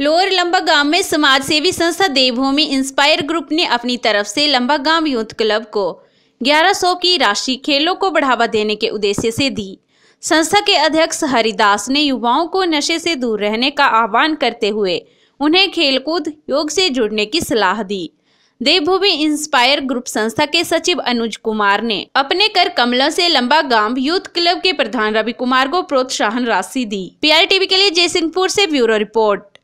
lower लंबा गांव में समाज सेवी संस्था देवभूमि इंस्पायर ग्रुप ने अपनी तरफ से लंबा गांव यूथ क्लब को 1100 की राशि खेलों को बढ़ावा देने के उद्देश्य से दी संस्था के अध्यक्ष हरिदास ने युवाओं को नशे से दूर रहने का आह्वान करते हुए उन्हें खेलकूद योग से जुड़ने की सलाह दी देवभूमि इंस्पायर ग्रुप संस्था के सचिव अनुज कुमार ने अपने कर कमलों से लंबा गांव यूथ क्लब के प्रधान रवि कुमार को प्रोत्साहन राशि दी पीआरटीवी के लिए जयसिंहपुर से ब्यूरो रिपोर्ट